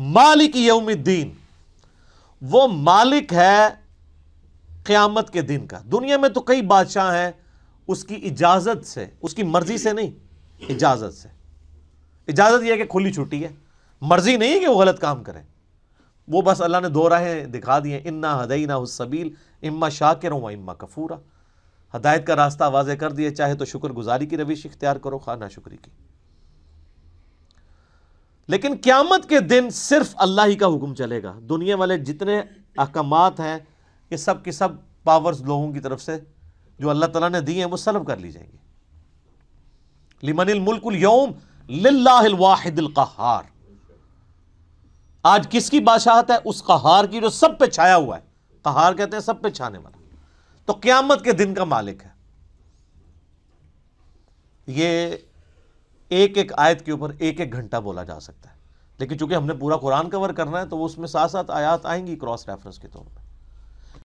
मालिक यौमद्दीन वो मालिक है क़यामत के दिन का दुनिया में तो कई बादशाह हैं उसकी इजाज़त से उसकी मर्ज़ी से नहीं इजाज़त से इजाज़त यह है कि खुली छुट्टी है मर्ज़ी नहीं है कि वो गलत काम करें वो बस अल्लाह ने दो राहें दिखा दिए इन्ना हदई ना सबील इम्मा शाकिर व इम्मा कफूरा हदायत का रास्ता वाजे कर दिए चाहे तो शुक्रगुजारी की रविश इख्तियार करो खाना शुक्री की लेकिन क्यामत के दिन सिर्फ अल्लाह ही का हुक्म चलेगा दुनिया वाले जितने अहकाम हैं ये सब के सब पावर्स लोगों की तरफ से जो अल्लाह ताला ने दिए हैं वो सलब कर ली जाएंगे लिमनिल मुल्कुल यौम लाहिदिल कहार आज किसकी बादशाहत है उस कहार की जो सब पे छाया हुआ है कहार कहते हैं सब पे छाने वाला तो क्यामत के दिन का मालिक है ये एक एक आयत के ऊपर एक एक घंटा बोला जा सकता है लेकिन चूंकि हमने पूरा कुरान कवर करना है तो उसमें साथ साथ आयात आएंगी क्रॉस रेफरेंस के तौर पर